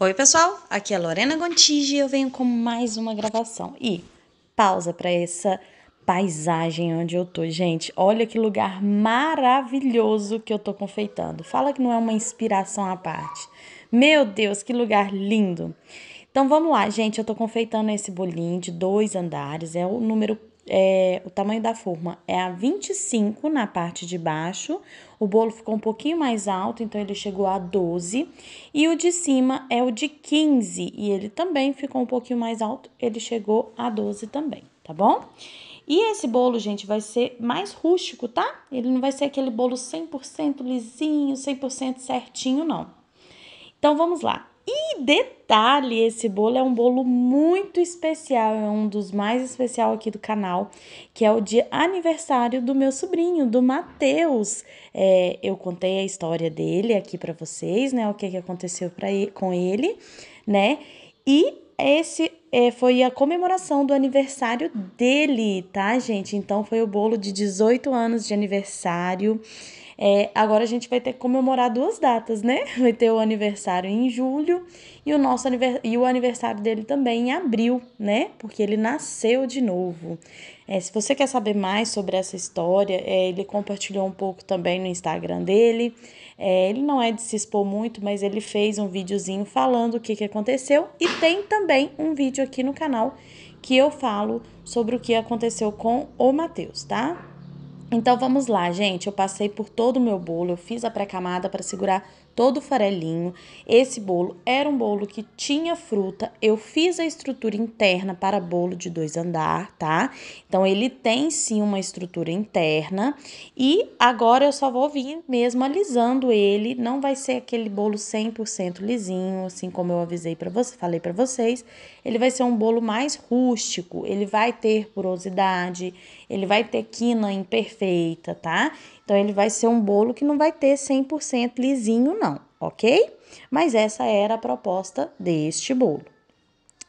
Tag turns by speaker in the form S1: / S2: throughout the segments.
S1: Oi, pessoal, aqui é Lorena Gontigi e eu venho com mais uma gravação. E pausa para essa paisagem onde eu tô, gente. Olha que lugar maravilhoso que eu tô confeitando. Fala que não é uma inspiração à parte. Meu Deus, que lugar lindo. Então vamos lá, gente. Eu tô confeitando esse bolinho de dois andares, é o número é, o tamanho da forma é a 25 na parte de baixo. O bolo ficou um pouquinho mais alto, então ele chegou a 12. E o de cima é o de 15 e ele também ficou um pouquinho mais alto, ele chegou a 12 também, tá bom? E esse bolo, gente, vai ser mais rústico, tá? Ele não vai ser aquele bolo 100% lisinho, 100% certinho, não. Então, vamos lá detalhe, esse bolo é um bolo muito especial, é um dos mais especial aqui do canal, que é o de aniversário do meu sobrinho, do Matheus. É, eu contei a história dele aqui para vocês, né, o que, que aconteceu pra ele, com ele, né, e esse é, foi a comemoração do aniversário dele, tá, gente? Então foi o bolo de 18 anos de aniversário. É, agora a gente vai ter que comemorar duas datas, né? Vai ter o aniversário em julho e o nosso anivers e o aniversário dele também em abril, né? Porque ele nasceu de novo. É, se você quer saber mais sobre essa história, é, ele compartilhou um pouco também no Instagram dele. É, ele não é de se expor muito, mas ele fez um videozinho falando o que, que aconteceu. E tem também um vídeo aqui no canal que eu falo sobre o que aconteceu com o Matheus, tá? Então vamos lá, gente. Eu passei por todo o meu bolo, eu fiz a pré-camada para segurar todo farelinho. Esse bolo era um bolo que tinha fruta. Eu fiz a estrutura interna para bolo de dois andar, tá? Então ele tem sim uma estrutura interna e agora eu só vou vir mesmo alisando ele, não vai ser aquele bolo 100% lisinho, assim como eu avisei para você, falei para vocês. Ele vai ser um bolo mais rústico, ele vai ter porosidade, ele vai ter quina imperfeita, tá? Então, ele vai ser um bolo que não vai ter 100% lisinho, não, ok? Mas essa era a proposta deste bolo.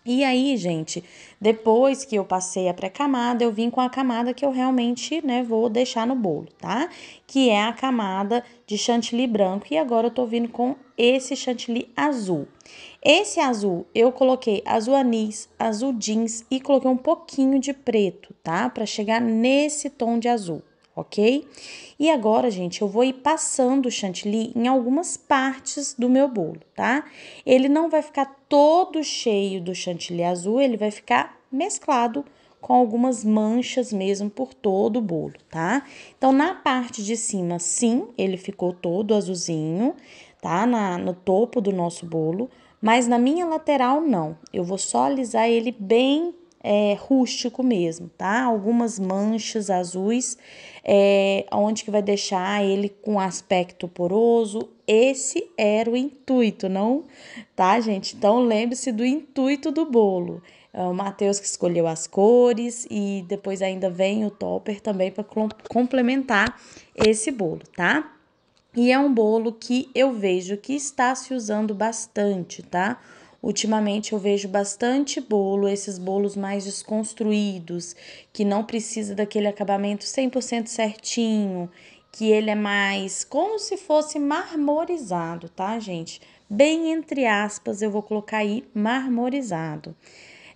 S1: E aí, gente, depois que eu passei a pré-camada, eu vim com a camada que eu realmente, né, vou deixar no bolo, tá? Que é a camada de chantilly branco e agora eu tô vindo com esse chantilly azul. Esse azul eu coloquei azul anis, azul jeans e coloquei um pouquinho de preto, tá? Para chegar nesse tom de azul ok? E agora, gente, eu vou ir passando o chantilly em algumas partes do meu bolo, tá? Ele não vai ficar todo cheio do chantilly azul, ele vai ficar mesclado com algumas manchas mesmo por todo o bolo, tá? Então, na parte de cima, sim, ele ficou todo azulzinho, tá? Na, no topo do nosso bolo, mas na minha lateral, não. Eu vou só alisar ele bem é, rústico mesmo, tá? Algumas manchas azuis, é, onde que vai deixar ele com aspecto poroso. Esse era o intuito, não? Tá, gente? Então lembre-se do intuito do bolo. É o Matheus que escolheu as cores e depois ainda vem o topper também para complementar esse bolo, tá? E é um bolo que eu vejo que está se usando bastante, tá? Ultimamente eu vejo bastante bolo, esses bolos mais desconstruídos, que não precisa daquele acabamento 100% certinho, que ele é mais como se fosse marmorizado, tá, gente? Bem entre aspas, eu vou colocar aí marmorizado,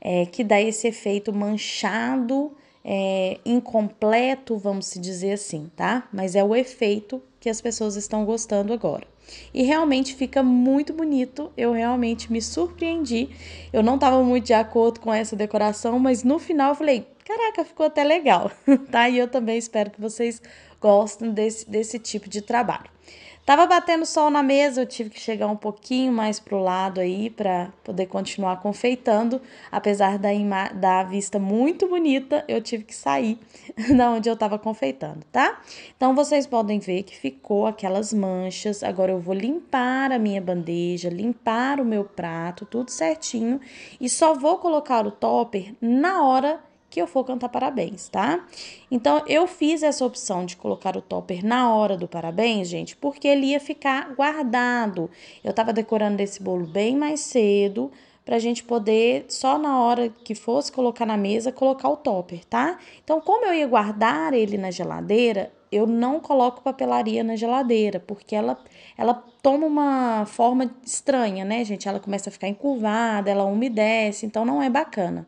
S1: é, que dá esse efeito manchado, é, incompleto, vamos se dizer assim, tá? Mas é o efeito que as pessoas estão gostando agora. E realmente fica muito bonito, eu realmente me surpreendi. Eu não estava muito de acordo com essa decoração, mas no final eu falei: Caraca, ficou até legal, tá? E eu também espero que vocês gostem desse, desse tipo de trabalho. Tava batendo sol na mesa, eu tive que chegar um pouquinho mais pro lado aí para poder continuar confeitando. Apesar da, da vista muito bonita, eu tive que sair da onde eu tava confeitando, tá? Então vocês podem ver que ficou aquelas manchas. Agora eu vou limpar a minha bandeja, limpar o meu prato, tudo certinho e só vou colocar o topper na hora que eu for cantar parabéns, tá? Então, eu fiz essa opção de colocar o topper na hora do parabéns, gente, porque ele ia ficar guardado. Eu tava decorando esse bolo bem mais cedo, pra gente poder, só na hora que fosse colocar na mesa, colocar o topper, tá? Então, como eu ia guardar ele na geladeira, eu não coloco papelaria na geladeira, porque ela, ela toma uma forma estranha, né, gente? Ela começa a ficar encurvada, ela umedece, então não é bacana.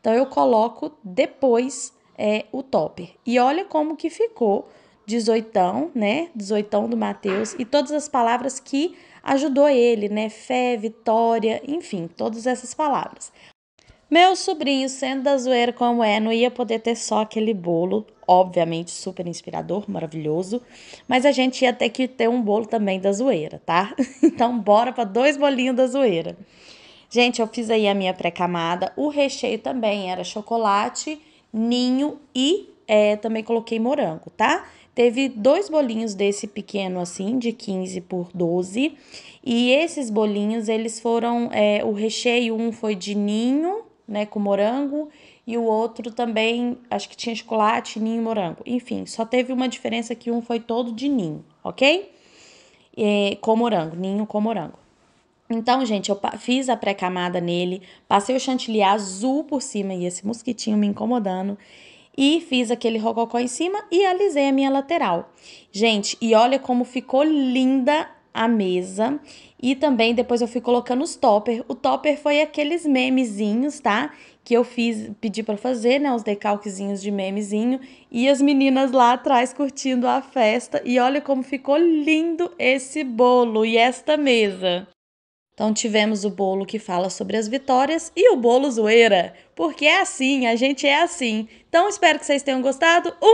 S1: Então eu coloco depois é, o topper. E olha como que ficou 18, né? 18 do Mateus e todas as palavras que ajudou ele, né? Fé, vitória, enfim, todas essas palavras. Meu sobrinho, sendo da zoeira como é, não ia poder ter só aquele bolo, obviamente super inspirador, maravilhoso, mas a gente ia ter que ter um bolo também da zoeira, tá? Então bora para dois bolinhos da zoeira. Gente, eu fiz aí a minha pré-camada, o recheio também era chocolate, ninho e é, também coloquei morango, tá? Teve dois bolinhos desse pequeno assim, de 15 por 12. E esses bolinhos, eles foram. É, o recheio, um foi de ninho né, com morango, e o outro também, acho que tinha chocolate, ninho e morango. Enfim, só teve uma diferença que um foi todo de ninho, ok? E, é, com morango, ninho com morango. Então, gente, eu fiz a pré-camada nele, passei o chantilly azul por cima e esse mosquitinho me incomodando. E fiz aquele rococó em cima e alisei a minha lateral. Gente, e olha como ficou linda a mesa. E também depois eu fui colocando os topper. O topper foi aqueles memezinhos, tá? Que eu fiz, pedi para fazer, né? Os decalquezinhos de memezinho. E as meninas lá atrás curtindo a festa. E olha como ficou lindo esse bolo e esta mesa. Então tivemos o bolo que fala sobre as vitórias e o bolo zoeira, porque é assim, a gente é assim. Então espero que vocês tenham gostado. Um